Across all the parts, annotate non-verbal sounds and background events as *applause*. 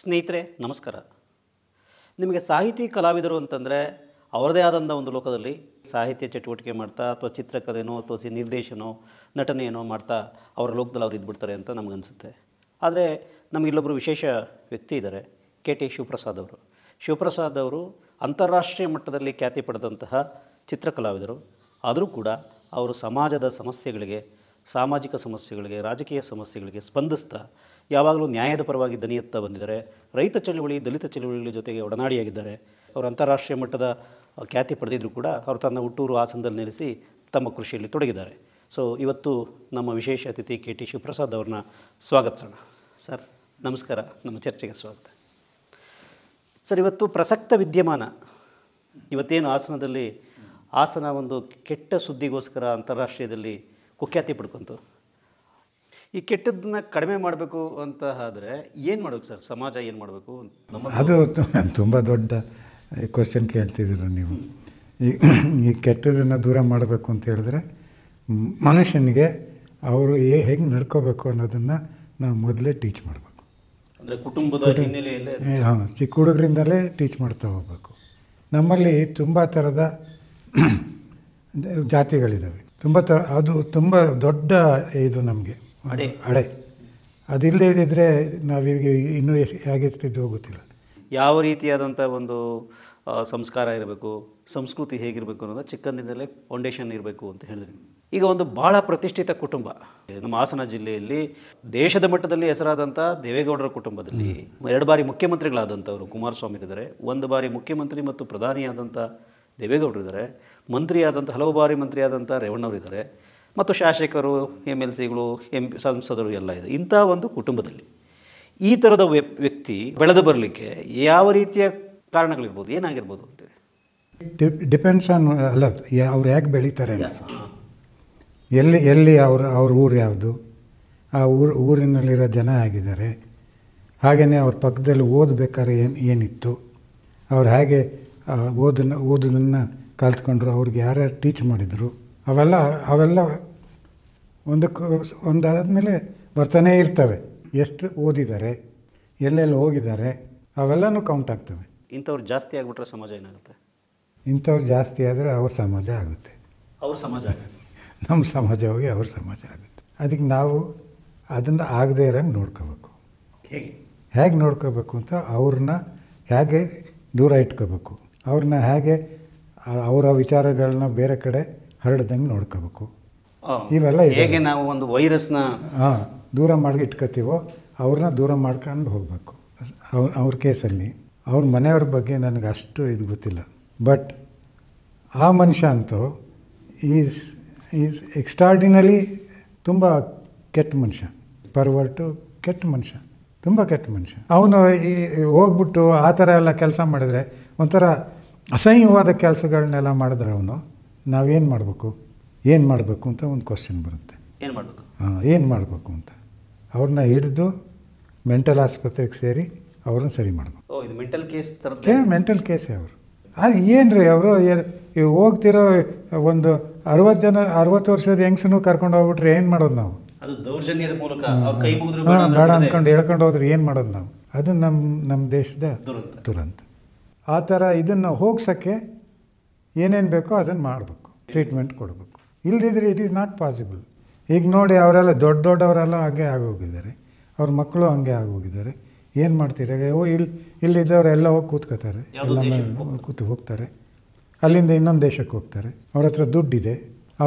ಸ್ನೇಹಿತರೆ ನಮಸ್ಕಾರ ನಿಮಗೆ ಸಾಹಿತಿ ಕಲಾವಿದರು ಅಂತಂದರೆ ಅವರದೇ ಆದಂಥ ಒಂದು ಲೋಕದಲ್ಲಿ ಸಾಹಿತ್ಯ ಚಟುವಟಿಕೆ ಮಾಡ್ತಾ ಅಥವಾ ಚಿತ್ರಕಲೆನೋ ಅಥವಾ ಸಿ ನಿರ್ದೇಶನೋ ನಟನೆಯೇನೋ ಮಾಡ್ತಾ ಅವರ ಲೋಕದಲ್ಲಿ ಅವ್ರು ಇದ್ಬಿಡ್ತಾರೆ ಅಂತ ನಮಗನ್ಸುತ್ತೆ ಆದರೆ ನಮಗೆ ಇಲ್ಲೊಬ್ಬರು ವಿಶೇಷ ವ್ಯಕ್ತಿ ಇದ್ದಾರೆ ಕೆ ಟಿ ಶಿವಪ್ರಸಾದ್ ಅವರು ಶಿವಪ್ರಸಾದ್ ಅವರು ಅಂತಾರಾಷ್ಟ್ರೀಯ ಮಟ್ಟದಲ್ಲಿ ಖ್ಯಾತಿ ಪಡೆದಂತಹ ಚಿತ್ರಕಲಾವಿದರು ಆದರೂ ಕೂಡ ಅವರು ಸಮಾಜದ ಸಮಸ್ಯೆಗಳಿಗೆ ಸಾಮಾಜಿಕ ಸಮಸ್ಯೆಗಳಿಗೆ ರಾಜಕೀಯ ಸಮಸ್ಯೆಗಳಿಗೆ ಸ್ಪಂದಿಸ್ತಾ ಯಾವಾಗಲೂ ನ್ಯಾಯದ ಪರವಾಗಿ ದನಿಯುತ್ತಾ ಬಂದಿದ್ದಾರೆ ರೈತ ಚಳುವಳಿ ದಲಿತ ಚಳುವಳಿಗಳ ಜೊತೆಗೆ ಒಡನಾಡಿಯಾಗಿದ್ದಾರೆ ಅವರು ಅಂತಾರಾಷ್ಟ್ರೀಯ ಮಟ್ಟದ ಖ್ಯಾತಿ ಪಡೆದಿದ್ದರೂ ಕೂಡ ಅವರು ತನ್ನ ಹುಟ್ಟೂರು ಆಸನದಲ್ಲಿ ನೆಲೆಸಿ ತಮ್ಮ ಕೃಷಿಯಲ್ಲಿ ತೊಡಗಿದ್ದಾರೆ ಸೊ ಇವತ್ತು ನಮ್ಮ ವಿಶೇಷ ಅತಿಥಿ ಕೆ ಟಿ ಶಿವಪ್ರಸಾದ್ ಅವ್ರನ್ನ ಸ್ವಾಗತಿಸೋಣ ಸರ್ ನಮಸ್ಕಾರ ನಮ್ಮ ಚರ್ಚೆಗೆ ಸ್ವಾಗತ ಸರ್ ಇವತ್ತು ಪ್ರಸಕ್ತ ವಿದ್ಯಮಾನ ಇವತ್ತೇನು ಆಸನದಲ್ಲಿ ಆಸನ ಒಂದು ಕೆಟ್ಟ ಸುದ್ದಿಗೋಸ್ಕರ ಅಂತಾರಾಷ್ಟ್ರೀಯದಲ್ಲಿ ಕುಖ್ಯಾತಿ ಪಡ್ಕೊಂತು ಈ ಕೆಟ್ಟದ್ದನ್ನ ಕಡಿಮೆ ಮಾಡಬೇಕು ಅಂತ ಆದರೆ ಏನು ಮಾಡಬೇಕು ಸರ್ ಸಮಾಜ ಏನು ಮಾಡಬೇಕು ಅದು ತುಂಬ ದೊಡ್ಡ ಕ್ವಶನ್ ಕೇಳ್ತಿದ್ದೀರ ನೀವು ಈ ಕೆಟ್ಟದನ್ನು ದೂರ ಮಾಡಬೇಕು ಅಂತ ಹೇಳಿದ್ರೆ ಮನುಷ್ಯನಿಗೆ ಅವರು ಏ ಹೆಂಗೆ ನಡ್ಕೋಬೇಕು ಅನ್ನೋದನ್ನು ನಾವು ಮೊದಲೇ ಟೀಚ್ ಮಾಡಬೇಕು ಹಾಂ ಚಿಕ್ಕ ಹುಡುಗರಿಂದಲೇ ಟೀಚ್ ಮಾಡ್ತಾ ಹೋಗಬೇಕು ನಮ್ಮಲ್ಲಿ ತುಂಬ ಥರದ ಜಾತಿಗಳಿದ್ದಾವೆ ತುಂಬ ಥರ ಅದು ತುಂಬ ದೊಡ್ಡ ಇದು ನಮಗೆ ಅಡೆ ಅಡೆ ಅದಿಲ್ಲದೆ ಇದ್ದಿದ್ದರೆ ನಾವೀಗ ಇನ್ನೂ ಹೇಗಿರ್ತಿದ್ದು ಹೋಗುತ್ತಿಲ್ಲ ಯಾವ ರೀತಿಯಾದಂಥ ಒಂದು ಸಂಸ್ಕಾರ ಇರಬೇಕು ಸಂಸ್ಕೃತಿ ಹೇಗಿರಬೇಕು ಅನ್ನೋದು ಚಿಕ್ಕಂದಿನಲ್ಲೇ ಫೌಂಡೇಶನ್ ಇರಬೇಕು ಅಂತ ಹೇಳಿದ್ರಿ ಈಗ ಒಂದು ಭಾಳ ಪ್ರತಿಷ್ಠಿತ ಕುಟುಂಬ ನಮ್ಮ ಹಾಸನ ಜಿಲ್ಲೆಯಲ್ಲಿ ದೇಶದ ಮಟ್ಟದಲ್ಲಿ ಹೆಸರಾದಂಥ ದೇವೇಗೌಡರ ಕುಟುಂಬದಲ್ಲಿ ಎರಡು ಬಾರಿ ಮುಖ್ಯಮಂತ್ರಿಗಳಾದಂಥವರು ಕುಮಾರಸ್ವಾಮಿ ಇದ್ದಾರೆ ಒಂದು ಬಾರಿ ಮುಖ್ಯಮಂತ್ರಿ ಮತ್ತು ಪ್ರಧಾನಿಯಾದಂಥ ಇದ್ದಾರೆ ಮಂತ್ರಿಯಾದಂಥ ಹಲವು ಬಾರಿ ಮಂತ್ರಿಯಾದಂಥ ರೇವಣ್ಣವರಿದ್ದಾರೆ ಮತ್ತು ಶಾಸಕರು ಎಮ್ ಎಲ್ ಸಿಗಳು ಎಂ ಸಂಸದರು ಎಲ್ಲ ಇದೆ ಇಂಥ ಒಂದು ಕುಟುಂಬದಲ್ಲಿ ಈ ಥರದ ವ್ಯಕ್ತಿ ಬೆಳೆದು ಬರಲಿಕ್ಕೆ ಯಾವ ರೀತಿಯ ಕಾರಣಗಳಿರ್ಬೋದು ಏನಾಗಿರ್ಬೋದು ಅಂತೇಳಿ ಡಿಪೆಂಡ್ಸ್ ಆನ್ ಅಲ್ಲ ಅವ್ರು ಯಾಕೆ ಬೆಳೀತಾರೆ ಎಲ್ಲಿ ಎಲ್ಲಿ ಅವ್ರ ಅವ್ರ ಊರು ಯಾವುದು ಆ ಊರು ಊರಿನಲ್ಲಿರೋ ಜನ ಆಗಿದ್ದಾರೆ ಹಾಗೆಯೇ ಅವ್ರ ಪಕ್ಕದಲ್ಲಿ ಓದಬೇಕಾದ್ರೆ ಏನು ಏನಿತ್ತು ಅವ್ರು ಹೇಗೆ ಓದನ್ನು ಓದೋದನ್ನು ಕಲ್ತ್ಕೊಂಡ್ರು ಅವ್ರಿಗೆ ಯಾರ್ಯಾರು ಟೀಚ್ ಮಾಡಿದರು ಅವೆಲ್ಲ ಅವೆಲ್ಲ ಒಂದಕ್ಕೆ ಒಂದಾದ ಮೇಲೆ ಬರ್ತಾನೇ ಇರ್ತವೆ ಎಷ್ಟು ಓದಿದ್ದಾರೆ ಎಲ್ಲೆಲ್ಲಿ ಹೋಗಿದ್ದಾರೆ ಅವೆಲ್ಲನೂ ಕೌಂಟ್ ಆಗ್ತವೆ ಇಂಥವ್ರು ಜಾಸ್ತಿ ಆಗಿಬಿಟ್ರೆ ಸಮಾಜ ಏನಾಗುತ್ತೆ ಇಂಥವ್ರು ಜಾಸ್ತಿ ಆದರೆ ಅವ್ರ ಸಮಾಜ ಆಗುತ್ತೆ ಅವ್ರ ಸಮಾಜ ಆಗುತ್ತೆ *laughs* ನಮ್ಮ ಸಮಾಜ ಹೋಗಿ ಅವ್ರ ಸಮಾಜ ಆಗುತ್ತೆ ಅದಕ್ಕೆ ನಾವು ಅದನ್ನು ಆಗದೇ ಇರೋಂಗೆ ನೋಡ್ಕೋಬೇಕು ಹೇಗೆ ಹೇಗೆ ನೋಡ್ಕೋಬೇಕು ಅಂತ ಅವ್ರನ್ನ ಹೇಗೆ ದೂರ ಇಟ್ಕೋಬೇಕು ಅವ್ರನ್ನ ಹೇಗೆ ಅವರ ವಿಚಾರಗಳನ್ನ ಬೇರೆ ಕಡೆ ಹರಡ್ದಂಗೆ ನೋಡ್ಕೋಬೇಕು ಇವೆಲ್ಲ ಹೇಗೆ ನಾವು ಒಂದು ವೈರಸ್ನ ಹಾಂ ದೂರ ಮಾಡಿ ಇಟ್ಕೋತೀವೋ ಅವ್ರನ್ನ ದೂರ ಮಾಡ್ಕೊಂಡು ಹೋಗಬೇಕು ಅವ್ರ ಅವ್ರ ಕೇಸಲ್ಲಿ ಅವ್ರ ಮನೆಯವ್ರ ಬಗ್ಗೆ ನನಗೆ ಅಷ್ಟು ಇದು ಗೊತ್ತಿಲ್ಲ ಬಟ್ ಆ ಮನುಷ್ಯ ಅಂತೂ ಈಸ್ ಈಸ್ ಎಕ್ಸ್ಟ್ರಾರ್ಡಿನಲಿ ತುಂಬ ಕೆಟ್ಟ ಮನುಷ್ಯ ಪರ್ವರ್ಟು ಕೆಟ್ಟ ಮನುಷ್ಯ ತುಂಬ ಕೆಟ್ಟ ಮನುಷ್ಯ ಅವನು ಈ ಹೋಗ್ಬಿಟ್ಟು ಆ ಥರ ಎಲ್ಲ ಕೆಲಸ ಮಾಡಿದರೆ ಒಂಥರ ಅಸಹ್ಯವಾದ ಕೆಲಸಗಳನ್ನೆಲ್ಲ ಮಾಡಿದ್ರೆ ಅವನು ನಾವೇನು ಮಾಡಬೇಕು ಏನು ಮಾಡಬೇಕು ಅಂತ ಒಂದು ಕ್ವಶನ್ ಬರುತ್ತೆ ಏನು ಮಾಡಬೇಕು ಹಾಂ ಏನು ಮಾಡಬೇಕು ಅಂತ ಅವ್ರನ್ನ ಹಿಡಿದು ಮೆಂಟಲ್ ಆಸ್ಪತ್ರೆಗೆ ಸೇರಿ ಅವ್ರನ್ನ ಸರಿ ಮಾಡಬೇಕು ಮೆಂಟಲ್ ಕೇಸ್ ಥರ ಮೆಂಟಲ್ ಕೇಸೇ ಅವರು ಅದು ಏನು ರೀ ಅವರು ಹೋಗ್ತಿರೋ ಒಂದು ಅರವತ್ತು ಜನ ಅರವತ್ತು ವರ್ಷದ ಹೆಂಗ್ಸನ್ನು ಕರ್ಕೊಂಡು ಹೋಗ್ಬಿಟ್ರೆ ಏನು ಮಾಡೋದು ನಾವು ದೌರ್ಜನ್ಯದ ಮೂಲಕ ಬೇಡ ಅಂದ್ಕೊಂಡು ಹೇಳ್ಕೊಂಡು ಹೋದ್ರೆ ಏನು ಮಾಡೋದು ನಾವು ಅದು ನಮ್ಮ ನಮ್ಮ ದೇಶದ ದುರಂತ ಆ ಥರ ಇದನ್ನು ಹೋಗ್ಸೋಕ್ಕೆ ಏನೇನು ಬೇಕೋ ಅದನ್ನು ಮಾಡಬೇಕು ಟ್ರೀಟ್ಮೆಂಟ್ ಕೊಡಬೇಕು ಇಲ್ಲದಿದ್ದರೆ ಇಟ್ ಈಸ್ ನಾಟ್ ಪಾಸಿಬಲ್ ಈಗ ನೋಡಿ ಅವರೆಲ್ಲ ದೊಡ್ಡ ದೊಡ್ಡವರೆಲ್ಲ ಹಾಗೆ ಆಗೋಗಿದ್ದಾರೆ ಅವ್ರ ಮಕ್ಕಳು ಹಂಗೆ ಆಗೋಗಿದ್ದಾರೆ ಏನು ಮಾಡ್ತೀರಿ ಓ ಇಲ್ಲಿ ಇಲ್ಲಿದ್ದವ್ರು ಎಲ್ಲ ಹೋಗಿ ಕೂತ್ಕೋತಾರೆ ಎಲ್ಲ ಕೂತು ಹೋಗ್ತಾರೆ ಅಲ್ಲಿಂದ ಇನ್ನೊಂದು ದೇಶಕ್ಕೆ ಹೋಗ್ತಾರೆ ಅವ್ರ ಹತ್ರ ದುಡ್ಡಿದೆ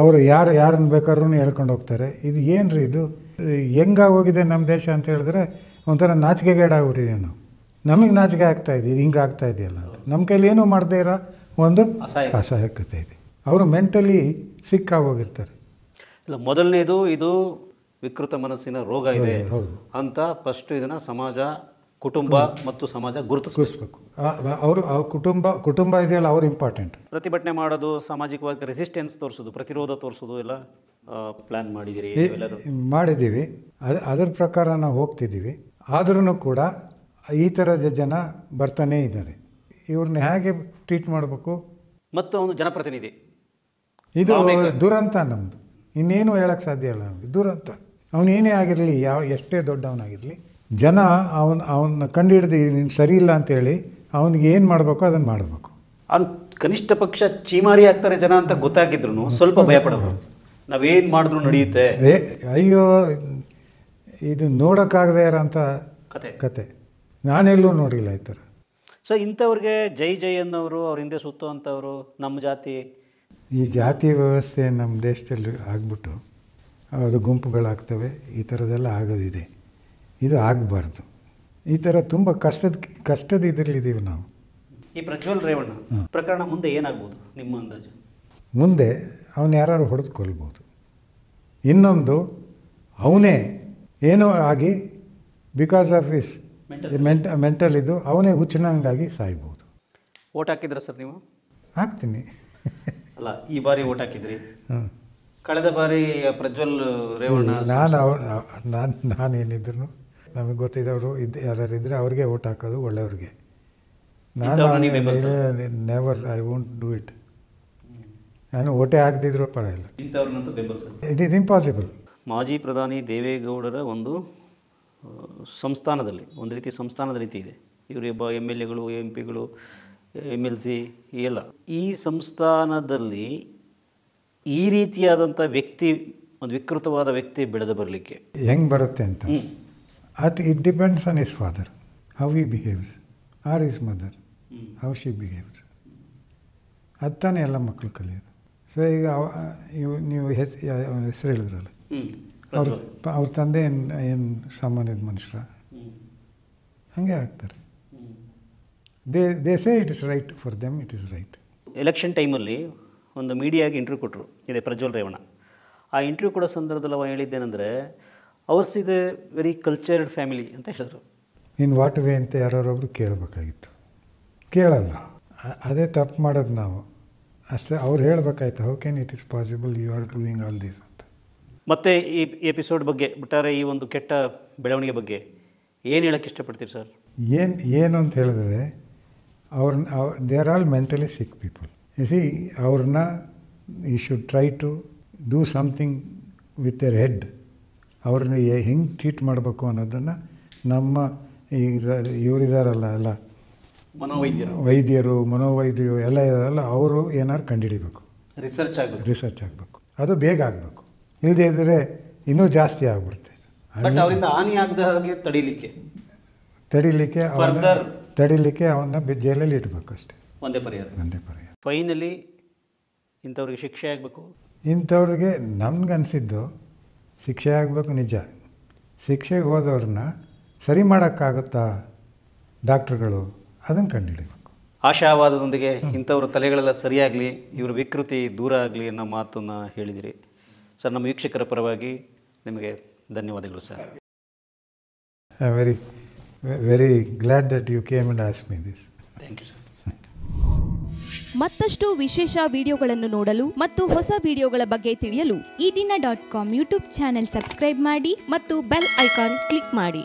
ಅವರು ಯಾರು ಯಾರನ್ನು ಬೇಕಾದ್ರೂ ಹೇಳ್ಕೊಂಡು ಹೋಗ್ತಾರೆ ಇದು ಏನು ರೀ ಇದು ಹೆಂಗಾಗೋಗಿದೆ ನಮ್ಮ ದೇಶ ಅಂತ ಹೇಳಿದ್ರೆ ಒಂಥರ ನಾಚಿಕೆಗೇಡಾಗ್ಬಿಟ್ಟಿದ್ದೀವಿ ನಾವು ನಮಗೆ ನಾಚಿಕೆ ಆಗ್ತಾಯಿದ್ದೀವಿ ಹಿಂಗೆ ಆಗ್ತಾ ಇದೆಯಲ್ಲ ಅಂತ ನಮ್ಮ ಕೈಲಿ ಏನೂ ಮಾಡದೇ ಇರೋ ಒಂದು ಅಸಹಾಯಕತೆ ಇದೆ ಅವರು ಮೆಂಟಲಿ ಸಿಕ್ಕಾಗೋಗಿರ್ತಾರೆ ಇಲ್ಲ ಮೊದಲನೇದು ಇದು ವಿಕೃತ ಮನಸ್ಸಿನ ರೋಗ ಇದೆ ಅಂತ ಫಸ್ಟ್ ಇದನ್ನು ಸಮಾಜ ಕುಟುಂಬ ಮತ್ತು ಸಮಾಜ ಗುರುತಿಸಬೇಕು ಅವರು ಕುಟುಂಬ ಕುಟುಂಬ ಇದೆಯಲ್ಲ ಅವ್ರು ಇಂಪಾರ್ಟೆಂಟ್ ಪ್ರತಿಭಟನೆ ಮಾಡೋದು ಸಾಮಾಜಿಕವಾಗಿ ರೆಸಿಸ್ಟೆನ್ಸ್ ತೋರಿಸೋದು ಪ್ರತಿರೋಧ ತೋರಿಸೋದು ಎಲ್ಲ ಪ್ಲಾನ್ ಮಾಡಿದ್ದೀರಿ ಮಾಡಿದ್ದೀವಿ ಅದು ಅದರ ಪ್ರಕಾರ ನಾವು ಹೋಗ್ತಿದ್ದೀವಿ ಆದ್ರೂ ಕೂಡ ಈ ಥರ ಜನ ಬರ್ತಾನೇ ಇದ್ದಾರೆ ಇವ್ರನ್ನ ಹೇಗೆ ಟ್ರೀಟ್ ಮಾಡಬೇಕು ಮತ್ತು ಅವನು ಜನಪ್ರತಿನಿಧಿ ಇದು ದುರಂತ ನಮ್ಮದು ಇನ್ನೇನು ಹೇಳಕ್ಕೆ ಸಾಧ್ಯ ಇಲ್ಲ ನಮಗೆ ದುರಂತ ಅವನೇನೇ ಆಗಿರಲಿ ಯಾವ ಎಷ್ಟೇ ದೊಡ್ಡವನಾಗಿರಲಿ ಜನ ಅವನ ಅವನ್ನ ಕಂಡು ಹಿಡಿದು ಸರಿ ಇಲ್ಲ ಅಂತೇಳಿ ಅವನಿಗೆ ಏನು ಮಾಡಬೇಕು ಅದನ್ನು ಮಾಡಬೇಕು ಅವ್ನು ಕನಿಷ್ಠ ಪಕ್ಷ ಚೀಮಾರಿ ಆಗ್ತಾರೆ ಜನ ಅಂತ ಗೊತ್ತಾಗಿದ್ರು ಸ್ವಲ್ಪ ಭಯಪಡಬಹುದು ನಾವೇನು ಮಾಡಿದ್ರು ನಡೆಯುತ್ತೆ ಅಯ್ಯೋ ಇದು ನೋಡೋಕ್ಕಾಗದೇ ಇರೋಂಥ ಕತೆ ಕತೆ ನಾನೆಲ್ಲೂ ನೋಡಿಲ್ಲ ಈ ಥರ ಸೊ ಇಂಥವ್ರಿಗೆ ಜೈ ಜೈ ಅನ್ನೋರು ಅವ್ರ ಹಿಂದೆ ಸುತ್ತುವಂಥವ್ರು ನಮ್ಮ ಜಾತಿ ಈ ಜಾತಿ ವ್ಯವಸ್ಥೆ ನಮ್ಮ ದೇಶದಲ್ಲಿ ಆಗ್ಬಿಟ್ಟು ಅದು ಗುಂಪುಗಳಾಗ್ತವೆ ಈ ಥರದೆಲ್ಲ ಆಗೋದಿದೆ ಇದು ಆಗಬಾರ್ದು ಈ ಥರ ತುಂಬ ಕಷ್ಟದ ಕಷ್ಟದ ಇದರಲ್ಲಿದ್ದೀವಿ ನಾವು ಈ ಪ್ರಜ್ವಲ್ ರೇವಣ್ಣ ಪ್ರಕರಣ ಮುಂದೆ ಏನಾಗ್ಬೋದು ನಿಮ್ಮ ಅಂದಾಜು ಮುಂದೆ ಅವನು ಯಾರು ಕೊಲ್ಬೋದು ಇನ್ನೊಂದು ಅವನೇ ಏನೋ ಆಗಿ ಬಿಕಾಸ್ ಆಫ್ ಇಸ್ ಮೆಂಟ ಮೆಂಟಲ್ ಇದು ಅವನೇ ಹುಚ್ಚಿನಂಗಾಗಿ ಸಾಯ್ಬೋದು ಓಟ್ ಹಾಕಿದ್ರ ಸರ್ ನೀವು ಹಾಕ್ತೀನಿ ಅಲ್ಲ ಈ ಬಾರಿ ಓಟ್ ಹಾಕಿದ್ರಿ ಕಳೆದ ಬಾರಿ ಪ್ರಜ್ವಲ್ ರೇವಣ್ಣ ನಾನು ಅವ್ರು ನಾನು ಏನಿದ್ರು ನಮಗೆ ಗೊತ್ತಿದ್ದವರು ಇದ್ದು ಇದ್ದರೆ ಅವ್ರಿಗೆ ಓಟ್ ಹಾಕೋದು ಒಳ್ಳೆಯವ್ರಿಗೆ ನಾನು never I won't do it ನಾನು ಓಟೆ ಹಾಕದಿದ್ರು ಪರವಾಗಿಲ್ಲ ಇಟ್ ಈಸ್ ಇಂಪಾಸಿಬಲ್ ಮಾಜಿ ಪ್ರಧಾನಿ ದೇವೇಗೌಡರ ಒಂದು ಸಂಸ್ಥಾನದಲ್ಲಿ ಒಂದು ರೀತಿ ಸಂಸ್ಥಾನದ ರೀತಿ ಇದೆ ಇವರು ಒಬ್ಬ ಎಮ್ ಎಲ್ ಎಗಳು ಎಂ ಪಿಗಳು ಎಮ್ ಎಲ್ ಸಿ ಎಲ್ಲ ಈ ಸಂಸ್ಥಾನದಲ್ಲಿ ಈ ರೀತಿಯಾದಂಥ ವ್ಯಕ್ತಿ ಒಂದು ವಿಕೃತವಾದ ವ್ಯಕ್ತಿ ಬೆಳೆದು ಬರಲಿಕ್ಕೆ ಹೆಂಗೆ ಬರುತ್ತೆ ಅಂತ at it depends on his father how he behaves or his mother how she behaves ಅದು ತಾನೇ ಎಲ್ಲ ಮಕ್ಕಳು ಕಲಿಯೋದು ಸೊ ಈಗ ನೀವು ಹೆಸ್ ಹೆಸರು ಹೇಳಿದ್ರಲ್ಲ ಅವ್ರ ಅವ್ರ ತಂದೆ ಏನು ಏನು ಸಾಮಾನ್ಯದ ಮನುಷ್ಯರ ಹಾಗೆ ಆಗ್ತಾರೆ they they say it is right for them it is right election ಟೈಮಲ್ಲಿ ಒಂದು ಮೀಡಿಯಾಗೆ ಇಂಟರ್ವ್ಯೂ ಕೊಟ್ಟರು ಇದೆ ಪ್ರಜ್ವಲ್ ರೇವಣ್ಣ ಆ ಇಂಟರ್ವ್ಯೂ ಕೊಡೋ ಸಂದರ್ಭದಲ್ಲಿ ಅವ ಹೇಳಿದ್ದೇನೆಂದರೆ ಅವರ್ಸ್ ಇದೆ ವೆರಿ ಕಲ್ಚರ್ಡ್ ಫ್ಯಾಮಿಲಿ ಅಂತ ಹೇಳಿದ್ರು ನೀನು ವಾಟ್ ವೇ ಅಂತ ಯಾರೊಬ್ಬರು ಕೇಳಬೇಕಾಗಿತ್ತು ಕೇಳಲ್ಲ ಅದೇ ತಪ್ಪು ಮಾಡೋದು ನಾವು ಅಷ್ಟೇ ಅವ್ರು ಹೇಳಬೇಕಾಯ್ತು how can it is possible you are doing all this ಮತ್ತು ಈ ಎಪಿಸೋಡ್ ಬಗ್ಗೆ ಬಿಟ್ಟಾರೆ ಈ ಒಂದು ಕೆಟ್ಟ ಬೆಳವಣಿಗೆ ಬಗ್ಗೆ ಏನು ಹೇಳೋಕ್ಕೆ ಇಷ್ಟಪಡ್ತೀರಿ ಸರ್ ಏನು ಏನು ಅಂತ ಹೇಳಿದ್ರೆ ಅವ್ರನ್ನ they are all mentally sick people see ಅವ್ರನ್ನ you should try to do something with their head ಅವ್ರನ್ನ ಹೆಂಗೆ ಟ್ರೀಟ್ ಮಾಡಬೇಕು ಅನ್ನೋದನ್ನು ನಮ್ಮ ಈಗ ಇವರಿದಾರಲ್ಲ ಎಲ್ಲ ಮನೋವೈದ್ಯರು ವೈದ್ಯರು ಮನೋವೈದ್ಯರು ಎಲ್ಲ ಇದಾರಲ್ಲ ಅವರು ಏನಾದ್ರು ಕಂಡುಹಿಡಿಬೇಕು ರಿಸರ್ಚ್ ಆಗಬೇಕು ರಿಸರ್ಚ್ ಆಗಬೇಕು ಅದು ಬೇಗ ಆಗಬೇಕು ಇಲ್ಲದೇ ಇದ್ದರೆ ಇನ್ನೂ ಜಾಸ್ತಿ ಆಗ್ಬಿಡುತ್ತೆ ಅವರಿಂದ ಹಾನಿ ಆಗದ ಹಾಗೆ ತಡಿಲಿಕ್ಕೆ ತಡಿಲಿಕ್ಕೆ ಅವನ್ನ ತಡಿಲಿಕ್ಕೆ ಅವನ್ನ ಜೈಲಲ್ಲಿ ಇಡಬೇಕು ಅಷ್ಟೇ ಒಂದೇ ಪರಿಹಾರ ಒಂದೇ ಪರಿಹಾರ ಫೈನಲಿ ಇಂಥವ್ರಿಗೆ ಶಿಕ್ಷೆ ಆಗಬೇಕು ಇಂಥವ್ರಿಗೆ ಅನಿಸಿದ್ದು ಶಿಕ್ಷೆ ಆಗಬೇಕು ನಿಜ ಶಿಕ್ಷೆಗೆ ಹೋದವ್ರನ್ನ ಸರಿ ಮಾಡೋಕ್ಕಾಗುತ್ತಾ ಡಾಕ್ಟರ್ಗಳು ಅದನ್ನು ಕಂಡುಹಿಡಬೇಕು ಆಶಾವಾದದೊಂದಿಗೆ ಇಂಥವ್ರ ತಲೆಗಳೆಲ್ಲ ಸರಿಯಾಗಲಿ ಇವರ ವಿಕೃತಿ ದೂರ ಆಗಲಿ ಅನ್ನೋ ಮಾತನ್ನು ಹೇಳಿದಿರಿ ಸರ್ ನಮ್ಮ ವೀಕ್ಷಕರ ಪರವಾಗಿ ನಿಮಗೆ ಧನ್ಯವಾದಗಳು sir very very glad that you came and ask me this thank you ಮತ್ತಷ್ಟು ವಿಶೇಷ ವಿಡಿಯೋಗಳನ್ನು ನೋಡಲು ಮತ್ತು ಹೊಸ ವಿಡಿಯೋಗಳ ಬಗ್ಗೆ ತಿಳಿಯಲು Ee Dina dot com YouTube channel subscribe ಮಾಡಿ ಮತ್ತು ಬೆಲ್ ಐಕಾನ್ ಕ್ಲಿಕ್ ಮಾಡಿ